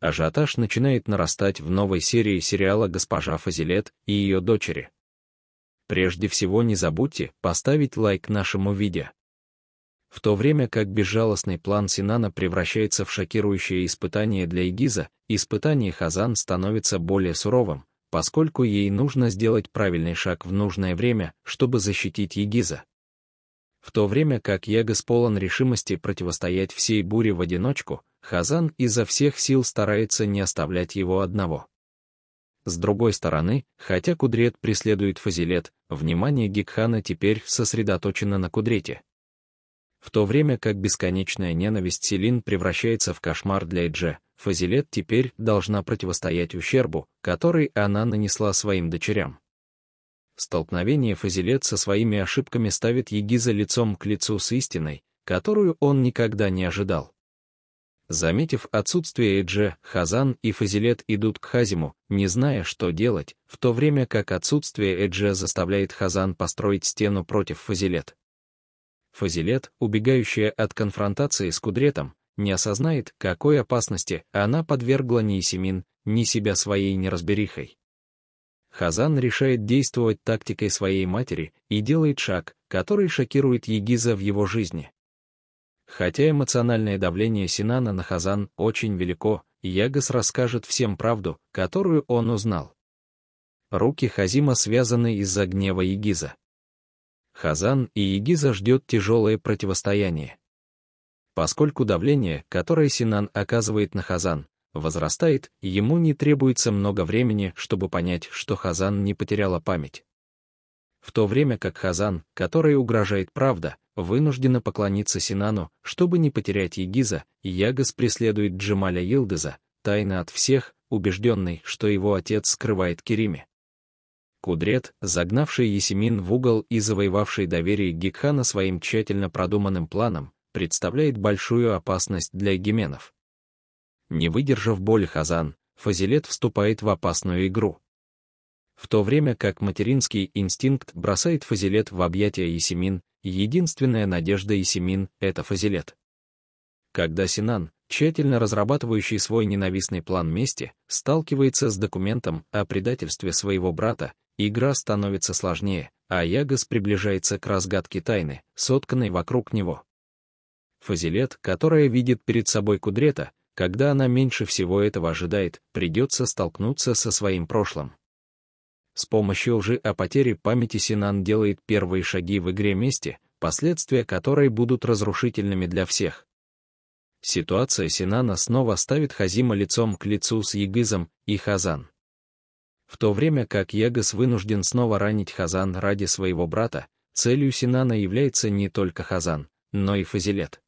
ажиотаж начинает нарастать в новой серии сериала «Госпожа Фазилет и ее дочери». Прежде всего не забудьте поставить лайк нашему видео. В то время как безжалостный план Синана превращается в шокирующее испытание для Игиза, испытание Хазан становится более суровым, поскольку ей нужно сделать правильный шаг в нужное время, чтобы защитить Егиза. В то время как Ягас полон решимости противостоять всей буре в одиночку, Хазан изо всех сил старается не оставлять его одного. С другой стороны, хотя Кудрет преследует Фазилет, внимание Гикхана теперь сосредоточено на Кудрете. В то время как бесконечная ненависть Селин превращается в кошмар для Эдже, Фазилет теперь должна противостоять ущербу, который она нанесла своим дочерям. Столкновение Фазилет со своими ошибками ставит Егиза лицом к лицу с истиной, которую он никогда не ожидал. Заметив отсутствие Эдже, Хазан и Фазилет идут к Хазиму, не зная, что делать, в то время как отсутствие Эдже заставляет Хазан построить стену против Фазилет. Фазилет, убегающая от конфронтации с Кудретом, не осознает, какой опасности она подвергла ни Семин, ни себя своей неразберихой. Хазан решает действовать тактикой своей матери и делает шаг, который шокирует Егиза в его жизни. Хотя эмоциональное давление Синана на Хазан очень велико, Ягас расскажет всем правду, которую он узнал. Руки Хазима связаны из-за гнева Егиза. Хазан и Егиза ждет тяжелое противостояние. Поскольку давление, которое Синан оказывает на Хазан, возрастает, ему не требуется много времени, чтобы понять, что Хазан не потеряла память. В то время как Хазан, которой угрожает правда, вынуждена поклониться Синану, чтобы не потерять Егиза, Ягас преследует Джамаля Йилдеза, тайно от всех, убежденный, что его отец скрывает Кериме. Кудрет, загнавший Есимин в угол и завоевавший доверие Гикхана своим тщательно продуманным планом, представляет большую опасность для гименов. Не выдержав боли Хазан, Фазилет вступает в опасную игру. В то время как материнский инстинкт бросает Фазилет в объятия Исимин, единственная надежда Исимин – это Фазилет. Когда Синан, тщательно разрабатывающий свой ненавистный план мести, сталкивается с документом о предательстве своего брата, игра становится сложнее, а Ягас приближается к разгадке тайны, сотканной вокруг него. Фазилет, которая видит перед собой Кудрета, когда она меньше всего этого ожидает, придется столкнуться со своим прошлым. С помощью лжи о потере памяти Синан делает первые шаги в игре мести, последствия которой будут разрушительными для всех. Ситуация Синана снова ставит Хазима лицом к лицу с Ягызом и Хазан. В то время как Ягыз вынужден снова ранить Хазан ради своего брата, целью Синана является не только Хазан, но и Фазилет.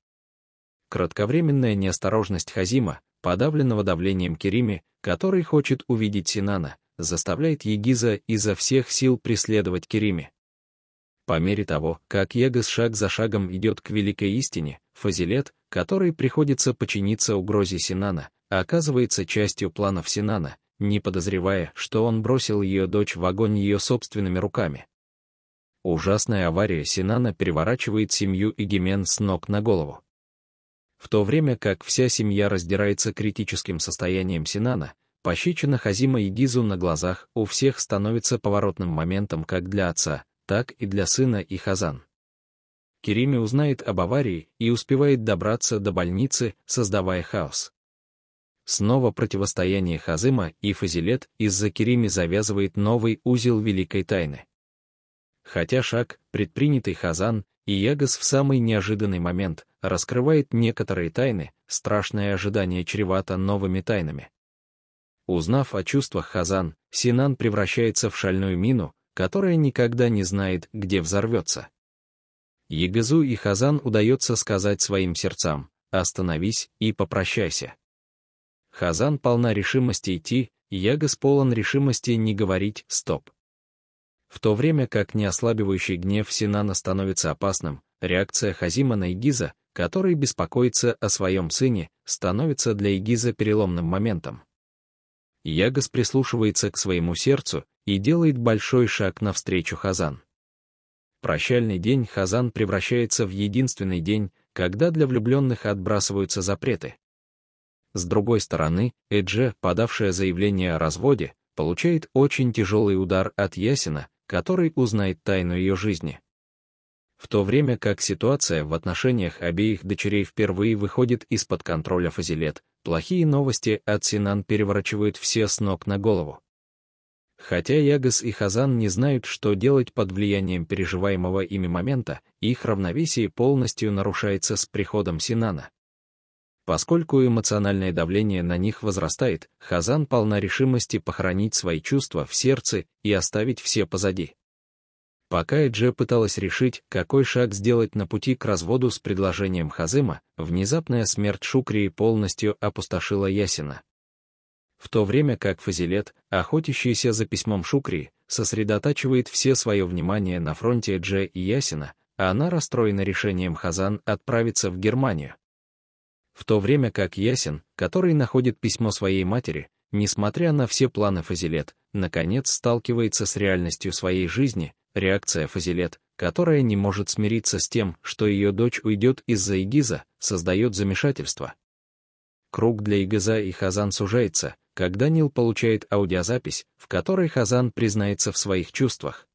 Кратковременная неосторожность Хазима, подавленного давлением Керими, который хочет увидеть Синана, заставляет Егиза изо всех сил преследовать Керими. По мере того, как Егас шаг за шагом идет к великой истине, Фазилет, который приходится подчиниться угрозе Синана, оказывается частью планов Синана, не подозревая, что он бросил ее дочь в огонь ее собственными руками. Ужасная авария Синана переворачивает семью Игимен с ног на голову в то время как вся семья раздирается критическим состоянием Синана, пощечина Хазима и Гизу на глазах у всех становится поворотным моментом как для отца, так и для сына и Хазан. Кирими узнает об аварии и успевает добраться до больницы, создавая хаос. Снова противостояние Хазима и Фазилет из-за Кирими завязывает новый узел великой тайны. Хотя шаг, предпринятый Хазан, и Ягас в самый неожиданный момент раскрывает некоторые тайны, страшное ожидание чревато новыми тайнами. Узнав о чувствах Хазан, Синан превращается в шальную мину, которая никогда не знает, где взорвется. Ягазу и Хазан удается сказать своим сердцам «Остановись и попрощайся». Хазан полна решимости идти, Ягас полон решимости не говорить «стоп». В то время как неослабивающий гнев Синана становится опасным, реакция Хазима на Игиза, который беспокоится о своем сыне, становится для Игиза переломным моментом. Ягос прислушивается к своему сердцу и делает большой шаг навстречу Хазан. Прощальный день Хазан превращается в единственный день, когда для влюбленных отбрасываются запреты. С другой стороны, Эдже, подавшая заявление о разводе, получает очень тяжелый удар от Ясина, который узнает тайну ее жизни. В то время как ситуация в отношениях обеих дочерей впервые выходит из-под контроля Фазилет, плохие новости от Синан переворачивают все с ног на голову. Хотя Ягас и Хазан не знают, что делать под влиянием переживаемого ими момента, их равновесие полностью нарушается с приходом Синана. Поскольку эмоциональное давление на них возрастает, Хазан полна решимости похоронить свои чувства в сердце и оставить все позади. Пока Эдже пыталась решить, какой шаг сделать на пути к разводу с предложением Хазыма, внезапная смерть Шукрии полностью опустошила Ясина. В то время как Фазилет, охотящийся за письмом Шукрии, сосредотачивает все свое внимание на фронте Эдже и Ясина, а она расстроена решением Хазан отправиться в Германию, в то время как Ясен, который находит письмо своей матери, несмотря на все планы Фазилет, наконец сталкивается с реальностью своей жизни, реакция Фазилет, которая не может смириться с тем, что ее дочь уйдет из-за Игиза, создает замешательство. Круг для Игиза и Хазан сужается, когда Нил получает аудиозапись, в которой Хазан признается в своих чувствах.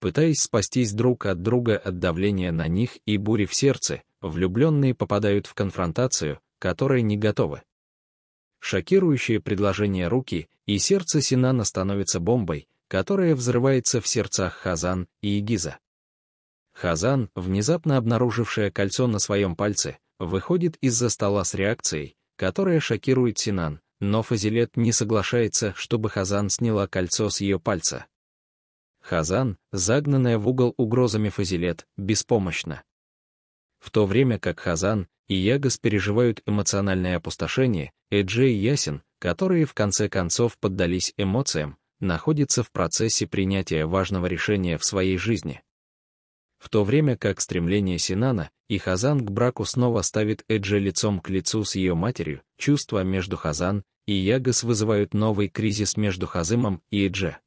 Пытаясь спастись друг от друга от давления на них и бури в сердце, влюбленные попадают в конфронтацию, которой не готовы. Шокирующее предложение руки и сердце Синана становится бомбой, которая взрывается в сердцах Хазан и Игиза. Хазан, внезапно обнаружившая кольцо на своем пальце, выходит из-за стола с реакцией, которая шокирует Синан, но Фазилет не соглашается, чтобы Хазан сняла кольцо с ее пальца. Хазан, загнанная в угол угрозами Фазилет, беспомощна. В то время как Хазан и Ягас переживают эмоциональное опустошение, Эджей и Ясин, которые в конце концов поддались эмоциям, находятся в процессе принятия важного решения в своей жизни. В то время как стремление Синана и Хазан к браку снова ставит Эджи лицом к лицу с ее матерью, чувства между Хазан и Ягас вызывают новый кризис между Хазымом и Эджи.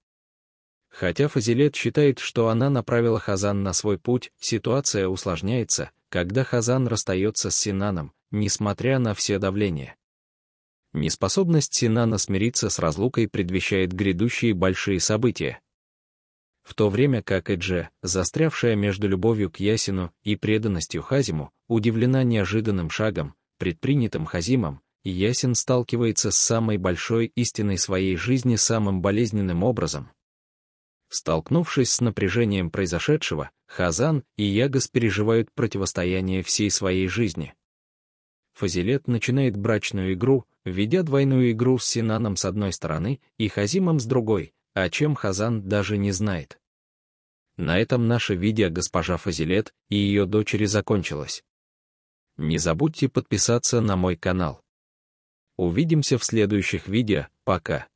Хотя Фазилет считает, что она направила Хазан на свой путь, ситуация усложняется, когда Хазан расстается с Синаном, несмотря на все давление. Неспособность Синана смириться с разлукой предвещает грядущие большие события. В то время как Эдже, застрявшая между любовью к Ясину и преданностью Хазиму, удивлена неожиданным шагом, предпринятым Хазимом, Ясин сталкивается с самой большой истиной своей жизни самым болезненным образом — Столкнувшись с напряжением произошедшего, Хазан и Ягас переживают противостояние всей своей жизни. Фазилет начинает брачную игру, ведя двойную игру с Синаном с одной стороны и Хазимом с другой, о чем Хазан даже не знает. На этом наше видео госпожа Фазилет и ее дочери закончилось. Не забудьте подписаться на мой канал. Увидимся в следующих видео, пока.